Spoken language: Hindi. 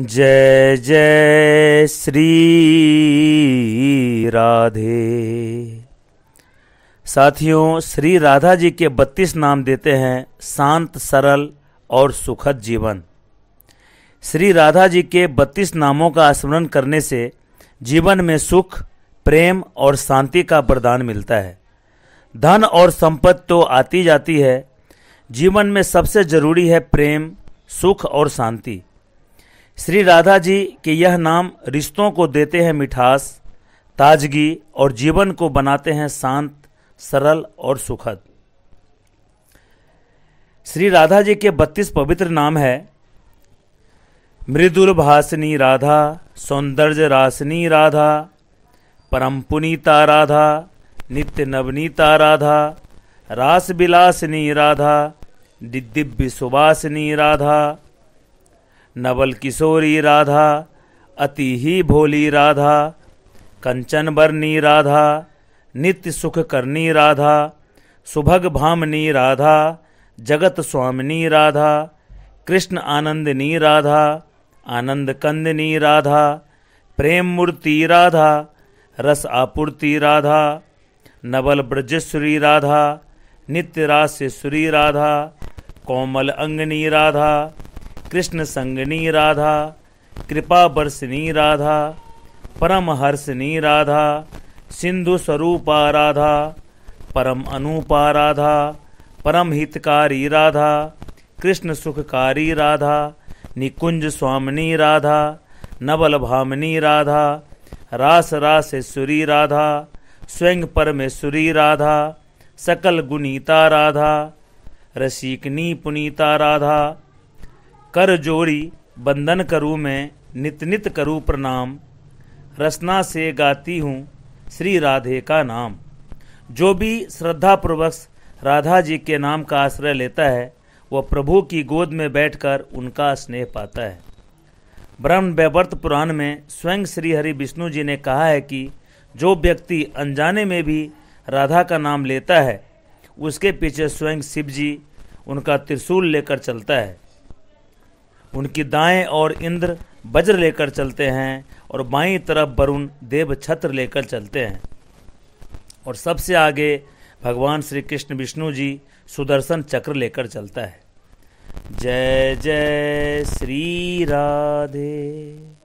जय जय श्री राधे साथियों श्री राधा जी के बत्तीस नाम देते हैं शांत सरल और सुखद जीवन श्री राधा जी के बत्तीस नामों का स्मरण करने से जीवन में सुख प्रेम और शांति का वरदान मिलता है धन और संपत्ति तो आती जाती है जीवन में सबसे जरूरी है प्रेम सुख और शांति श्री राधा जी के यह नाम रिश्तों को देते हैं मिठास ताजगी और जीवन को बनाते हैं शांत सरल और सुखद श्री राधा जी के बत्तीस पवित्र नाम है मृदुर्भासिनी राधा सौंदर्य रासिनी राधा परम पुनीता राधा नित्य नवनीता राधा रास विलासिनी राधा दिव्य सुवासिनी राधा नवल किशोरी राधा अति ही भोली राधा कंचन बरनी राधा नित्य सुख करनी राधा सुभग भामनी राधा जगत स्वामिनी राधा कृष्ण आनंदनी राधा आनंद कंदनी राधा प्रेम मूर्ति राधा रस आपूर्ति राधा नवल ब्रजेश्वरी राधा नित्य रास्यश्वरी राधा कोमल अंगनी राधा कृष्ण संगनी राधा कृपा बरसनी राधा परम हर्षनी राधा सिंधु स्वरूपा राधा परम अनुपा राधा परम हितकारी राधा कृष्ण सुखकारी राधा निकुंज स्वामिनी राधा नवल भामिनी राधा रास रासेश्वरी राधा स्वयं परमेश्वरी राधा सकल गुणीता राधा रसिकनी पुनीता राधा कर जोड़ी बंधन करूँ मैं नित नित करूँ प्रणाम रसना से गाती हूँ श्री राधे का नाम जो भी श्रद्धापूर्वक राधा जी के नाम का आश्रय लेता है वह प्रभु की गोद में बैठकर उनका स्नेह पाता है ब्रह्म वैवर्त पुराण में स्वयं श्री हरि विष्णु जी ने कहा है कि जो व्यक्ति अनजाने में भी राधा का नाम लेता है उसके पीछे स्वयं शिव जी उनका त्रिशूल लेकर चलता है उनकी दाएं और इंद्र वज्र लेकर चलते हैं और बाईं तरफ वरुण देव छत्र लेकर चलते हैं और सबसे आगे भगवान श्री कृष्ण विष्णु जी सुदर्शन चक्र लेकर चलता है जय जय श्री राधे